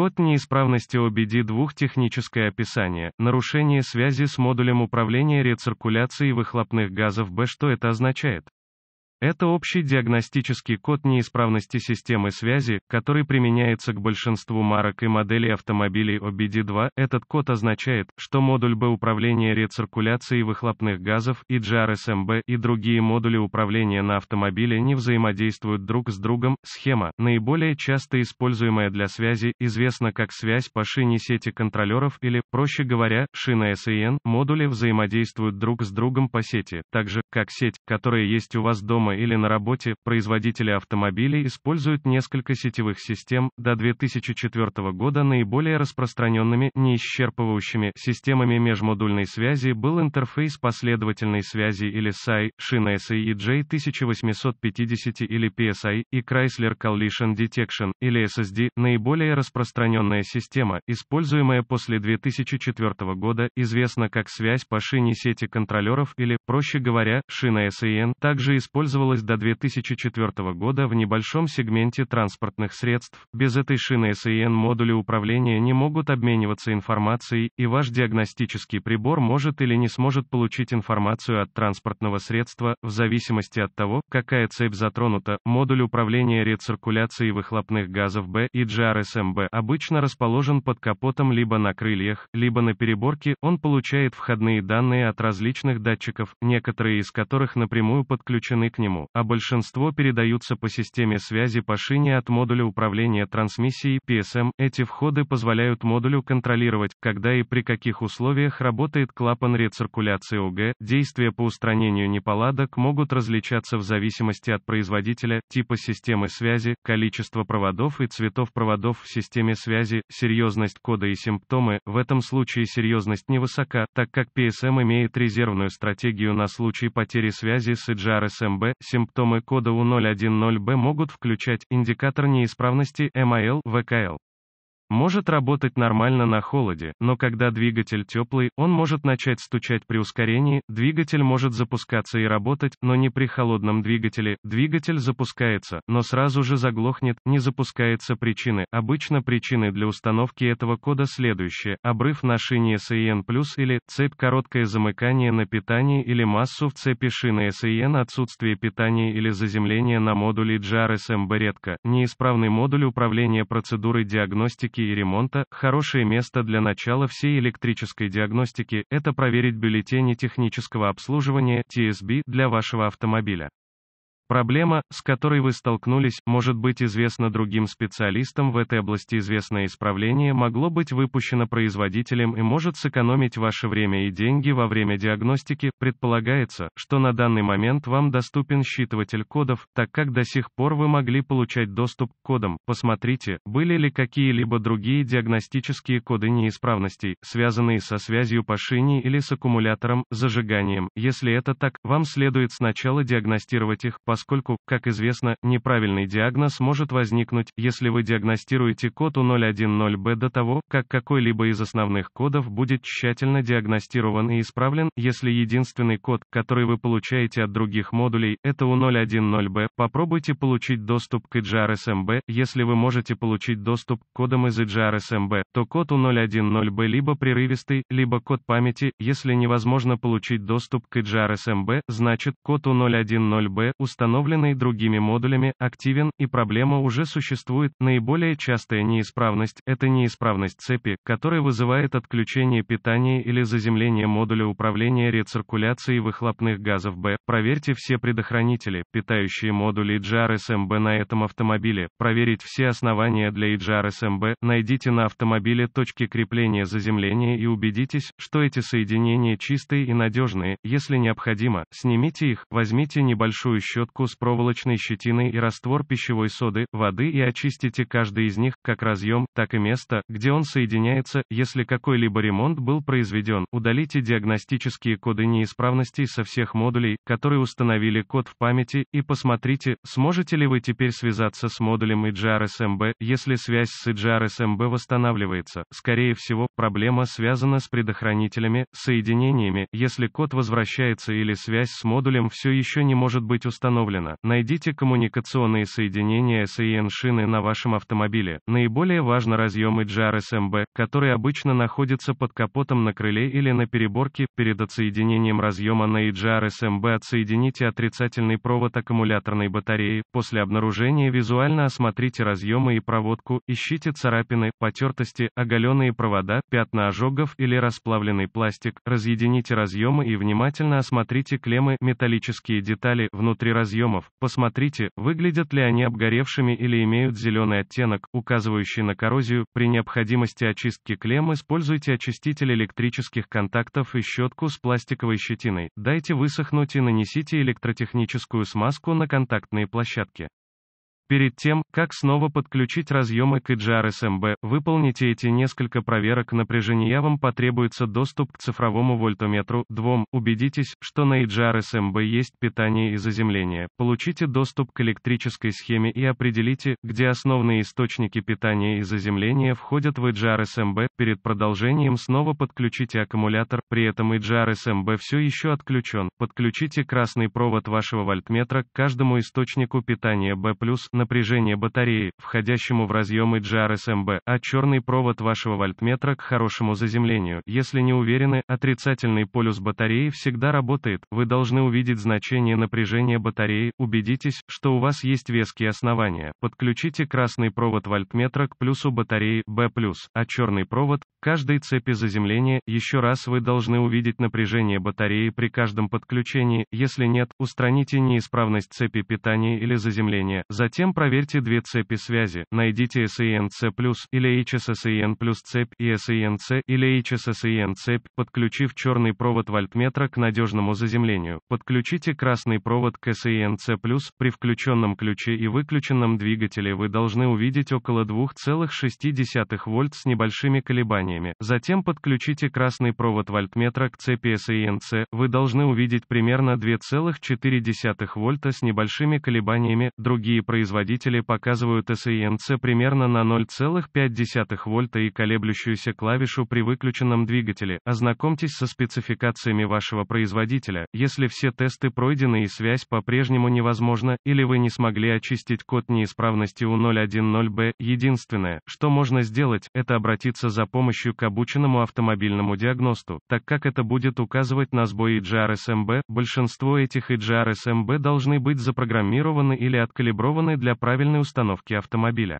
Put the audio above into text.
Код неисправности OBD2 техническое описание, нарушение связи с модулем управления рециркуляцией выхлопных газов Б. Что это означает? Это общий диагностический код неисправности системы связи, который применяется к большинству марок и моделей автомобилей OBD2. Этот код означает, что модуль Б управления рециркуляцией выхлопных газов и GRSMB эм и другие модули управления на автомобиле не взаимодействуют друг с другом. Схема, наиболее часто используемая для связи, известна как связь по шине сети контролеров или, проще говоря, шина SAN. Модули взаимодействуют друг с другом по сети, так же, как сеть, которая есть у вас дома дома или на работе, производители автомобилей используют несколько сетевых систем, до 2004 года наиболее распространенными, не исчерпывающими, системами межмодульной связи был интерфейс последовательной связи или SAI, шина SAEJ 1850 или PSI, и Chrysler Collision Detection, или SSD, наиболее распространенная система, используемая после 2004 года, известна как связь по шине сети контролеров или, проще говоря, шина SAN, также использовалась использовалась до 2004 года в небольшом сегменте транспортных средств. Без этой шины SAN модули управления не могут обмениваться информацией, и ваш диагностический прибор может или не сможет получить информацию от транспортного средства, в зависимости от того, какая цепь затронута. Модуль управления рециркуляцией выхлопных газов B и GRSMB обычно расположен под капотом либо на крыльях, либо на переборке, он получает входные данные от различных датчиков, некоторые из которых напрямую подключены к нему нему, а большинство передаются по системе связи по шине от модуля управления трансмиссией PSM. Эти входы позволяют модулю контролировать, когда и при каких условиях работает клапан рециркуляции ОГ. Действия по устранению неполадок могут различаться в зависимости от производителя, типа системы связи, количества проводов и цветов проводов в системе связи, серьезность кода и симптомы. В этом случае серьезность невысока, так как PSM имеет резервную стратегию на случай потери связи с EGRSMB, Симптомы кода У010B могут включать индикатор неисправности МАЛ, ВКЛ. Может работать нормально на холоде, но когда двигатель теплый, он может начать стучать при ускорении, двигатель может запускаться и работать, но не при холодном двигателе, двигатель запускается, но сразу же заглохнет, не запускается причины. Обычно причины для установки этого кода следующие, обрыв на шине SEN+, или, цепь короткое замыкание на питании или массу в цепи шины SEN, отсутствие питания или заземление на модуле GRSMB редко, неисправный модуль управления процедурой диагностики доставки и ремонта, хорошее место для начала всей электрической диагностики – это проверить бюллетени технического обслуживания TSB для вашего автомобиля. Проблема, с которой вы столкнулись, может быть известна другим специалистам в этой области. Известное исправление могло быть выпущено производителем и может сэкономить ваше время и деньги во время диагностики. Предполагается, что на данный момент вам доступен считыватель кодов, так как до сих пор вы могли получать доступ к кодам. Посмотрите, были ли какие-либо другие диагностические коды неисправностей, связанные со связью по шине или с аккумулятором, зажиганием. Если это так, вам следует сначала диагностировать их, по поскольку, как известно, неправильный диагноз может возникнуть, если вы диагностируете код У010B до того, как какой-либо из основных кодов будет тщательно диагностирован и исправлен, если единственный код, который вы получаете от других модулей, это U010B, попробуйте получить доступ к EJRSMB, если вы можете получить доступ к кодам из EJRSMB, то код U010B либо прерывистый, либо код памяти, если невозможно получить доступ к EJRSMB, значит, код U010B установлен установленный другими модулями, активен, и проблема уже существует. Наиболее частая неисправность – это неисправность цепи, которая вызывает отключение питания или заземление модуля управления рециркуляцией выхлопных газов Б. Проверьте все предохранители, питающие модули HRSMB на этом автомобиле, проверить все основания для HRSMB, найдите на автомобиле точки крепления заземления и убедитесь, что эти соединения чистые и надежные, если необходимо, снимите их, возьмите небольшую щетку щетку с проволочной щетиной и раствор пищевой соды, воды и очистите каждый из них, как разъем, так и место, где он соединяется, если какой-либо ремонт был произведен, удалите диагностические коды неисправностей со всех модулей, которые установили код в памяти, и посмотрите, сможете ли вы теперь связаться с модулем EGRSMB, если связь с EGRSMB восстанавливается. Скорее всего, проблема связана с предохранителями, соединениями, если код возвращается или связь с модулем все еще не может быть установлена установлено. Найдите коммуникационные соединения SAN-шины на вашем автомобиле. Наиболее важно разъемы GRSMB, которые обычно находятся под капотом на крыле или на переборке. Перед отсоединением разъема на EGRSMB отсоедините отрицательный провод аккумуляторной батареи. После обнаружения визуально осмотрите разъемы и проводку, ищите царапины, потертости, оголенные провода, пятна ожогов или расплавленный пластик. Разъедините разъемы и внимательно осмотрите клеммы, металлические детали, внутри разъема разъемов, посмотрите, выглядят ли они обгоревшими или имеют зеленый оттенок, указывающий на коррозию. При необходимости очистки клемм используйте очиститель электрических контактов и щетку с пластиковой щетиной. Дайте высохнуть и нанесите электротехническую смазку на контактные площадки. Перед тем, как снова подключить разъемы к EGRSMB, выполните эти несколько проверок напряжения вам потребуется доступ к цифровому вольтометру, двум, убедитесь, что на EGRSMB есть питание и заземление, получите доступ к электрической схеме и определите, где основные источники питания и заземления входят в EGRSMB, перед продолжением снова подключите аккумулятор, при этом EGRSMB все еще отключен, подключите красный провод вашего вольтметра к каждому источнику питания B+, напряжение батареи, входящему в разъемы GRSMB, а черный провод вашего вольтметра к хорошему заземлению. Если не уверены, отрицательный полюс батареи всегда работает, вы должны увидеть значение напряжения батареи, убедитесь, что у вас есть веские основания. Подключите красный провод вольтметра к плюсу батареи B+, а черный провод, каждой цепи заземления, еще раз вы должны увидеть напряжение батареи при каждом подключении, если нет, устраните неисправность цепи питания или заземления, затем проверьте две цепи связи, найдите SENC+, или HSSEN плюс цепь и SENC, или HSSEN цепь, подключив черный провод вольтметра к надежному заземлению, подключите красный провод к SENC+, при включенном ключе и выключенном двигателе вы должны увидеть около 2,6 вольт с небольшими колебаниями, значениями. Затем подключите красный провод вольтметра к цепи SINC. Вы должны увидеть примерно 2,4 вольта с небольшими колебаниями. Другие производители показывают SINC примерно на 0,5 вольта и колеблющуюся клавишу при выключенном двигателе. Ознакомьтесь со спецификациями вашего производителя. Если все тесты пройдены и связь по-прежнему невозможна, или вы не смогли очистить код неисправности у 010B, единственное, что можно сделать, это обратиться за помощью помощью к обученному автомобильному диагносту, так как это будет указывать на сбой EGR-SMB, большинство этих EGR-SMB должны быть запрограммированы или откалиброваны для правильной установки автомобиля.